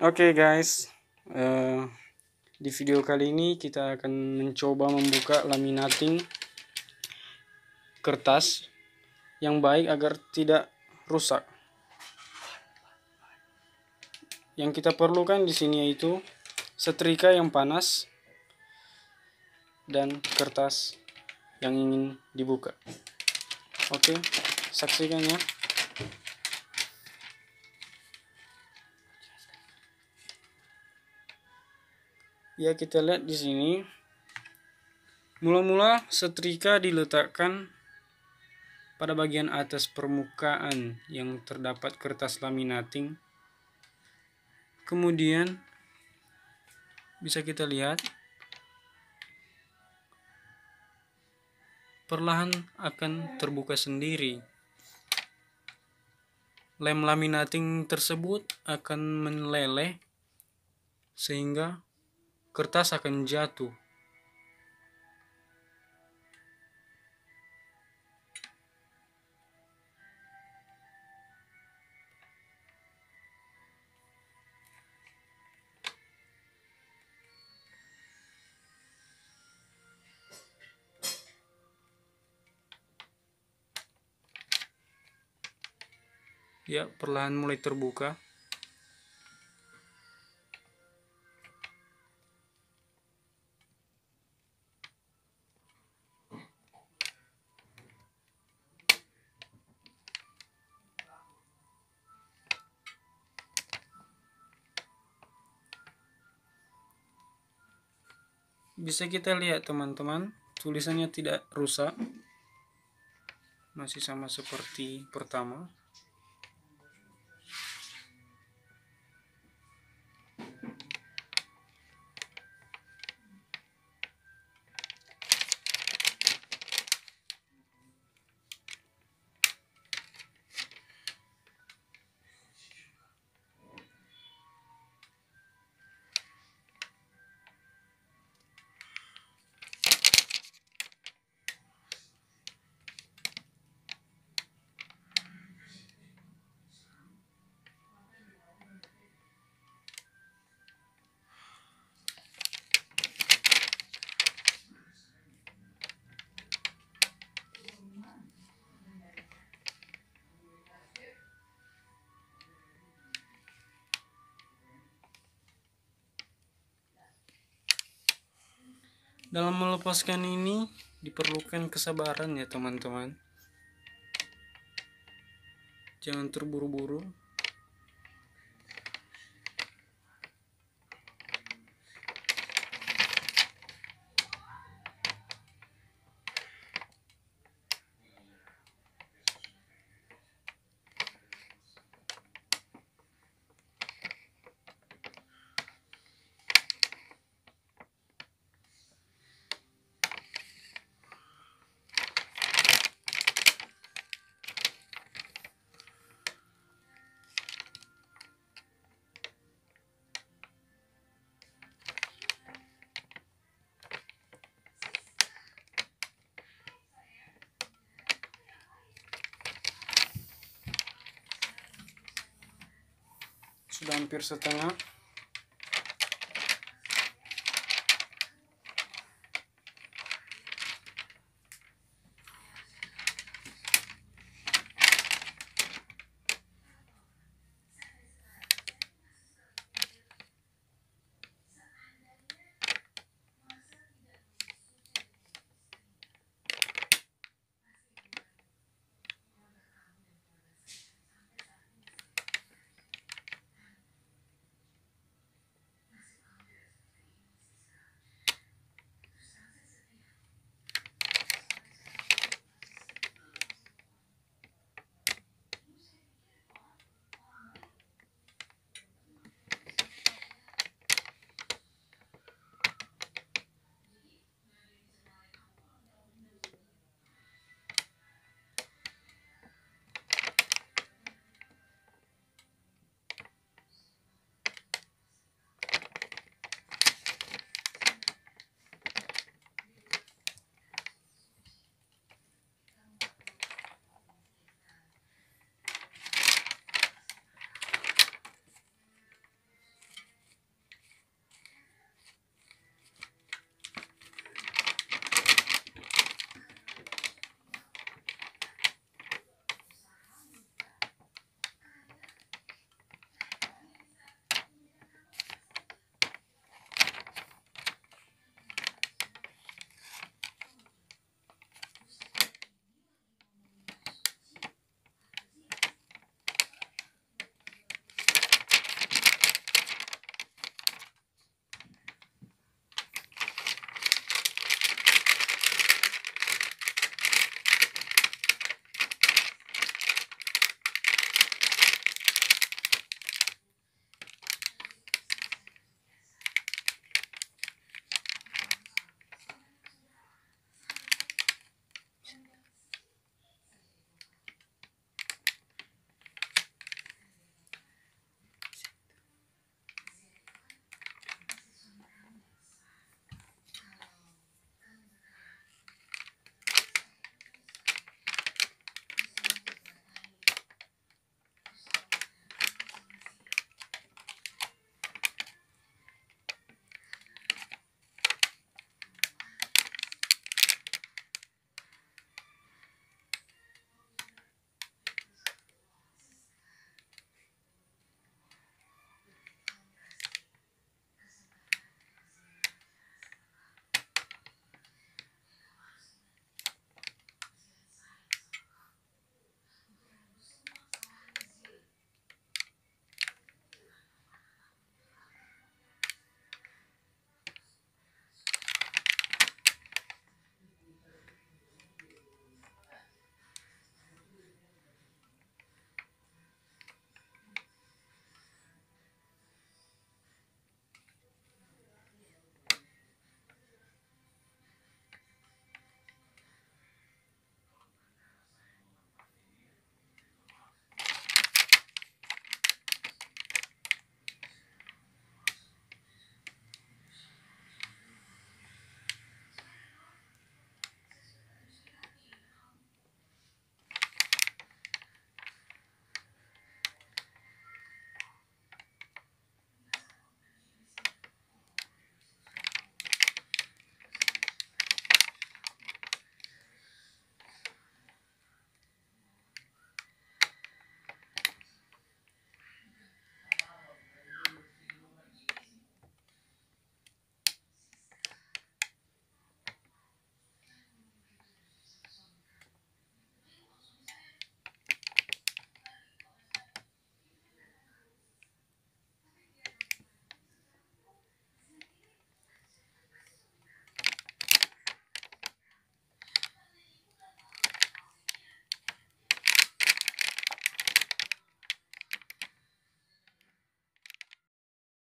Oke okay guys, uh, di video kali ini kita akan mencoba membuka laminating kertas yang baik agar tidak rusak. Yang kita perlukan di sini yaitu setrika yang panas dan kertas yang ingin dibuka. Oke, okay, saksikan ya. ya kita lihat di sini mula-mula setrika diletakkan pada bagian atas permukaan yang terdapat kertas laminating kemudian bisa kita lihat perlahan akan terbuka sendiri lem laminating tersebut akan meleleh sehingga kertas akan jatuh. Ya, perlahan mulai terbuka. bisa kita lihat teman-teman tulisannya tidak rusak masih sama seperti pertama Dalam melepaskan ini diperlukan kesabaran ya teman-teman. Jangan terburu-buru. pierwsze tania.